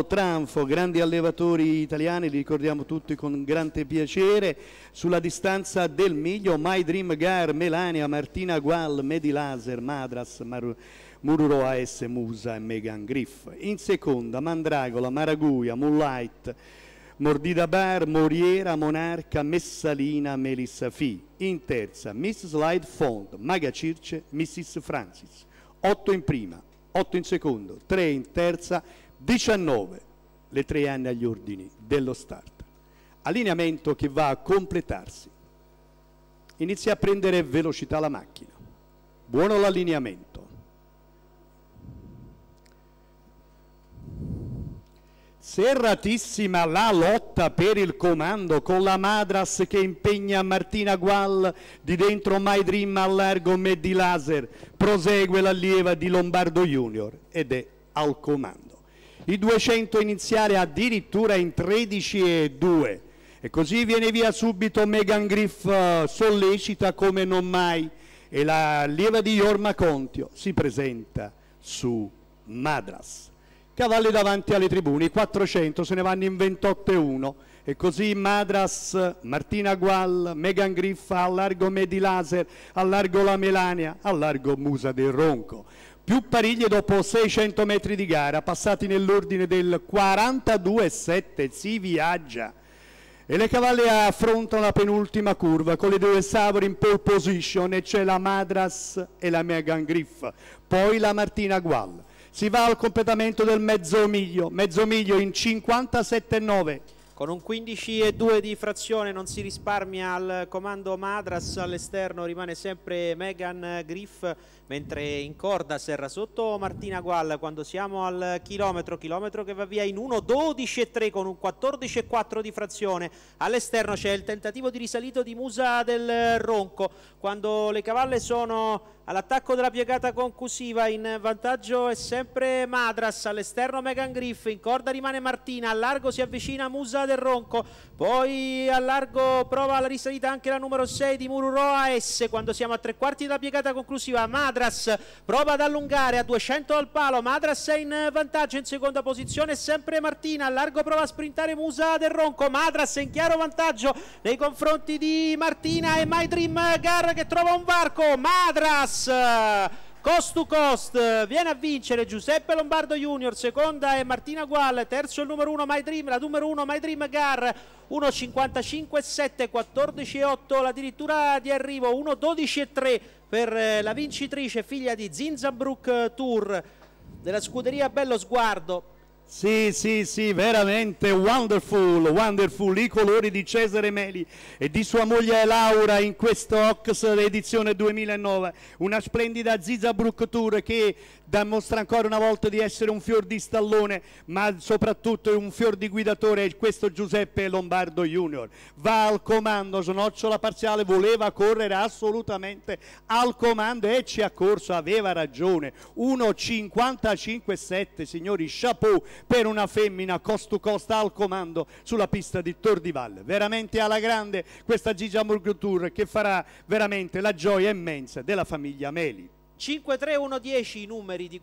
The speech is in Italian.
Tranfo, grandi allevatori italiani, li ricordiamo tutti con grande piacere, sulla distanza del miglio, My Dream Gar, Melania, Martina Gual, Medi Laser, Madras, Mar Mururo AS, Musa e Megan Griff. In seconda Mandragola, Maraguia, Moonlight, Mordida Bar, Moriera, Monarca, Messalina, Melissa Fi. In terza Miss Slide Fond, Maga Circe, Mrs. Francis. 8 in prima, 8 in secondo, 3 in terza, 19 le tre anni agli ordini dello start, allineamento che va a completarsi. Inizia a prendere velocità la macchina, buono l'allineamento. Serratissima la lotta per il comando con la Madras che impegna Martina Gual di dentro My Dream a largo Meddi Laser, prosegue l'allieva di Lombardo Junior ed è al comando i 200 iniziali addirittura in 13 e 2. E così viene via subito Megan Griff eh, sollecita come non mai e la lieva di Jorma Contio si presenta su Madras. Cavalli davanti alle tribune, 400 se ne vanno in 28 e 1 e così Madras, Martina Gual, Megan Griff, allargo Medilaser, allargo la Melania, allargo Musa del Ronco più pariglie dopo 600 metri di gara, passati nell'ordine del 42,7, si viaggia. E le cavalle affrontano la penultima curva con le due Savori in pole position e c'è la Madras e la Megan Griff, poi la Martina Gual. Si va al completamento del mezzo miglio, mezzo miglio in 57,9 con un 15 e 2 di frazione non si risparmia al comando Madras, all'esterno rimane sempre Megan Griff, mentre in corda serra sotto Martina Gual. Quando siamo al chilometro, chilometro che va via in 1,12,3 con un 14 e 4 di frazione. All'esterno c'è il tentativo di risalito di Musa del Ronco. Quando le cavalle sono All'attacco della piegata conclusiva in vantaggio è sempre Madras, all'esterno Megan Griff, in corda rimane Martina, al largo si avvicina Musa del Ronco, poi al largo prova la risalita anche la numero 6 di Mururoa S quando siamo a tre quarti della piegata conclusiva, Madras prova ad allungare a 200 al palo, Madras è in vantaggio in seconda posizione, sempre Martina, al largo prova a sprintare Musa del Ronco, Madras è in chiaro vantaggio nei confronti di Martina e My Dream Gar che trova un varco, Madras Pass eh, cost to cost viene a vincere Giuseppe Lombardo Junior seconda è Martina Gual terzo il numero 1 My Dream la numero 1 My Dream Gar 1.55.7 14.8 la dirittura di arrivo 1.12.3 per eh, la vincitrice figlia di Zinzabrook eh, Tour della scuderia Bello Sguardo sì, sì, sì, veramente wonderful, wonderful, i colori di Cesare Meli e di sua moglie Laura in questo Ox edizione 2009, una splendida Ziza Brook Tour che dimostra ancora una volta di essere un fior di stallone, ma soprattutto un fior di guidatore, questo Giuseppe Lombardo Junior. Va al comando, snocciola parziale, voleva correre assolutamente al comando e ci ha corso, aveva ragione. 1.55.7, signori, chapeau per una femmina cost to cost al comando sulla pista di Tor di Valle. Veramente alla grande questa Gigia Murgo Tour che farà veramente la gioia immensa della famiglia Meli. 5-3-1-10 i numeri di